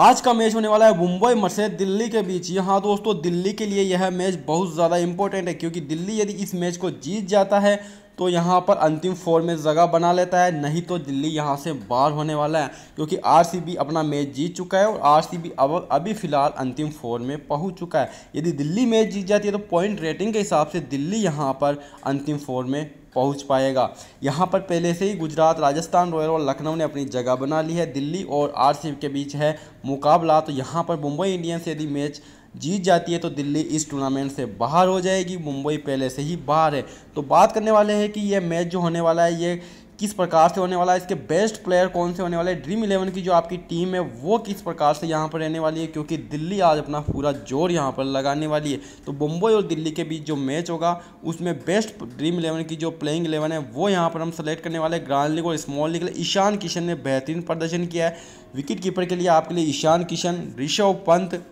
आज का मैच होने वाला है मुंबई मर्से दिल्ली के बीच यहाँ दोस्तों दिल्ली के लिए यह मैच बहुत ज़्यादा इंपॉर्टेंट है क्योंकि दिल्ली यदि इस मैच को जीत जाता है तो यहाँ पर अंतिम फोर में जगह बना लेता है नहीं तो दिल्ली यहाँ से बाहर होने वाला है क्योंकि आरसीबी अपना मैच जीत चुका है और आरसीबी अब अभी फ़िलहाल अंतिम फोर में पहुँच चुका है यदि दिल्ली मैच जीत जाती है तो पॉइंट रेटिंग के हिसाब से दिल्ली यहाँ पर अंतिम फोर में पहुंच पाएगा यहाँ पर पहले से ही गुजरात राजस्थान रॉयल और लखनऊ ने अपनी जगह बना ली है दिल्ली और आरसीबी के बीच है मुकाबला तो यहाँ पर मुंबई इंडियंस यदि मैच जीत जाती है तो दिल्ली इस टूर्नामेंट से बाहर हो जाएगी मुंबई पहले से ही बाहर है तो बात करने वाले हैं कि यह मैच जो होने वाला है ये किस प्रकार से होने वाला है इसके बेस्ट प्लेयर कौन से होने वाले ड्रीम इलेवन की जो आपकी टीम है वो किस प्रकार से यहाँ पर रहने वाली है क्योंकि दिल्ली आज अपना पूरा जोर यहाँ पर लगाने वाली है तो मुंबई और दिल्ली के बीच जो मैच होगा उसमें बेस्ट ड्रीम इलेवन की जो प्लेइंग इलेवन है वो यहाँ पर हम सेलेक्ट करने वाले ग्रांड लीग और स्मॉल लीग ईशान किशन ने बेहतरीन प्रदर्शन किया है विकेट कीपर के लिए आपके लिए ईशान किशन ऋषभ पंत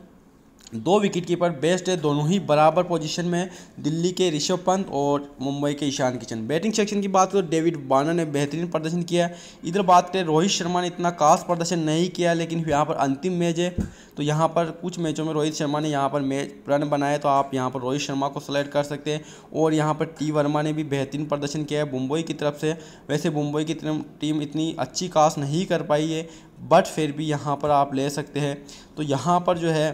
दो विकेटकीपर बेस्ट है दोनों ही बराबर पोजीशन में दिल्ली के ऋषभ पंत और मुंबई के ईशान किशन बैटिंग सेक्शन की बात करें डेविड तो वार्नर ने बेहतरीन प्रदर्शन किया इधर बात करें रोहित शर्मा ने इतना खास प्रदर्शन नहीं किया लेकिन यहाँ पर अंतिम मैच है तो यहाँ पर कुछ मैचों में रोहित शर्मा ने यहाँ पर मैच रन बनाए तो आप यहाँ पर रोहित शर्मा को सेलेक्ट कर सकते हैं और यहाँ पर टी वर्मा ने भी बेहतरीन प्रदर्शन किया है मुंबई की तरफ से वैसे मुंबई की टीम इतनी अच्छी कास्ट नहीं कर पाई है बट फिर भी यहाँ पर आप ले सकते हैं तो यहाँ पर जो है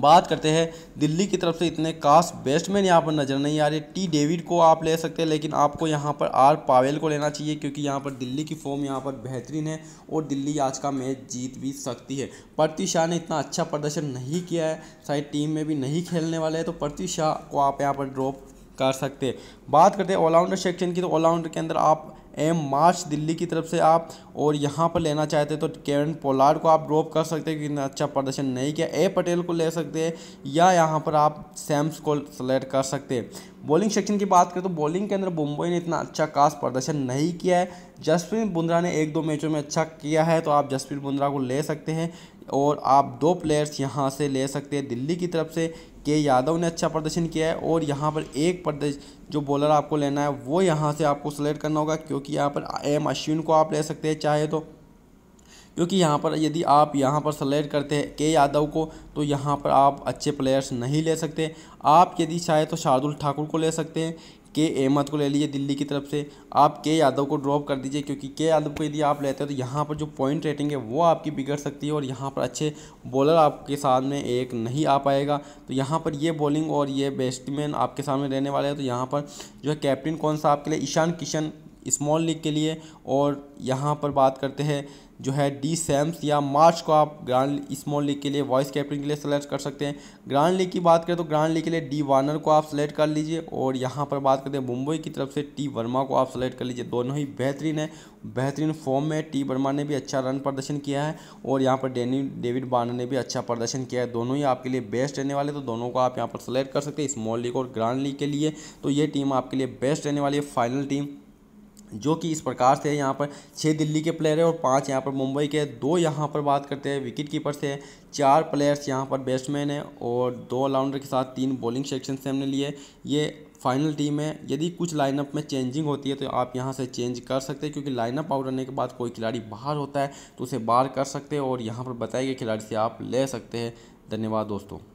बात करते हैं दिल्ली की तरफ से इतने कास्ट बैट्समैन यहाँ पर नज़र नहीं आ रहे टी डेविड को आप ले सकते हैं लेकिन आपको यहाँ पर आर पावेल को लेना चाहिए क्योंकि यहाँ पर दिल्ली की फॉर्म यहाँ पर बेहतरीन है और दिल्ली आज का मैच जीत भी सकती है प्रति शाह ने इतना अच्छा प्रदर्शन नहीं किया है शायद टीम में भी नहीं खेलने वाले हैं तो प्रति शाह को आप यहाँ पर ड्रॉप कर सकते बात करते हैं ऑलराउंडर सेक्शन की तो ऑलराउंडर के अंदर आप एम मार्च दिल्ली की तरफ से आप और यहाँ पर लेना चाहते तो केवन पोलार्ड को आप ड्रॉप कर सकते हैं क्योंकि अच्छा प्रदर्शन नहीं किया ए पटेल को ले सकते हैं या यहाँ पर आप सैम्स को सेलेक्ट कर सकते हैं बॉलिंग सेक्शन की बात करें तो बॉलिंग के अंदर मुंबई ने इतना अच्छा खास प्रदर्शन नहीं किया है जसप्रीत बुंद्रा ने एक दो मैचों में अच्छा किया है तो आप जसप्रीत बुंद्रा को ले सकते हैं और आप दो प्लेयर्स यहाँ से ले सकते हैं दिल्ली की तरफ से के यादव ने अच्छा प्रदर्शन किया है और यहाँ पर एक प्रदर्शन जो बॉलर आपको लेना है वो यहाँ से आपको सेलेक्ट करना होगा क्योंकि यहाँ पर एम अश्विन को आप ले सकते हैं चाहे तो क्योंकि यहाँ पर यदि आप यहाँ पर सेलेक्ट करते हैं के यादव को तो यहाँ पर आप अच्छे प्लेयर्स नहीं ले सकते आप यदि चाहे तो शार्दुल ठाकुर को ले सकते हैं के अहमद को ले लीजिए दिल्ली की तरफ से आप के यादव को ड्रॉप कर दीजिए क्योंकि के यादव को यदि आप लेते हो तो यहाँ पर जो पॉइंट रेटिंग है वो आपकी बिगड़ सकती है और यहाँ पर अच्छे बॉलर आपके सामने एक नहीं आ पाएगा तो यहाँ पर ये बॉलिंग और ये बैट्समैन आपके सामने रहने वाले हैं तो यहाँ पर जो है कैप्टन कौन सा आपके लिए ईशान किशन स्मॉल लीग के लिए और यहाँ पर बात करते हैं जो है डी सैम्स या मार्च को आप ग्रांड स्मॉल लीग के लिए वाइस कैप्टन के लिए सेलेक्ट कर सकते हैं ग्रांड लीग की बात करें तो ग्रांड लीग के लिए डी वार्नर को आप सेलेक्ट कर लीजिए और यहाँ पर बात करते हैं मुंबई की तरफ से टी वर्मा को आप सेलेक्ट कर लीजिए दोनों ही बेहतरीन है बेहतरीन फॉर्म में टी वर्मा ने भी अच्छा रन प्रदर्शन किया है और यहाँ पर डेनी डेविड वार्नर ने भी अच्छा प्रदर्शन किया है दोनों ही आपके लिए बेस्ट रहने वाले तो दोनों को आप यहाँ पर सेलेक्ट कर सकते हैं स्मॉल लीग और ग्रांड लीग के लिए तो ये टीम आपके लिए बेस्ट रहने वाली है फाइनल टीम जो कि इस प्रकार से यहाँ पर छः दिल्ली के प्लेयर हैं और पांच यहाँ पर मुंबई के दो यहाँ पर बात करते हैं विकेट कीपर से चार प्लेयर्स यहाँ पर बैट्समैन है और दो ऑलराउंडर के साथ तीन बॉलिंग सेक्शन से हमने लिए ये फाइनल टीम है यदि कुछ लाइनअप में चेंजिंग होती है तो आप यहाँ से चेंज कर सकते हैं क्योंकि लाइनअप आउट रहने के बाद कोई खिलाड़ी बाहर होता है तो उसे बाहर कर सकते हैं और यहाँ पर बताए गए खिलाड़ी से आप ले सकते हैं धन्यवाद दोस्तों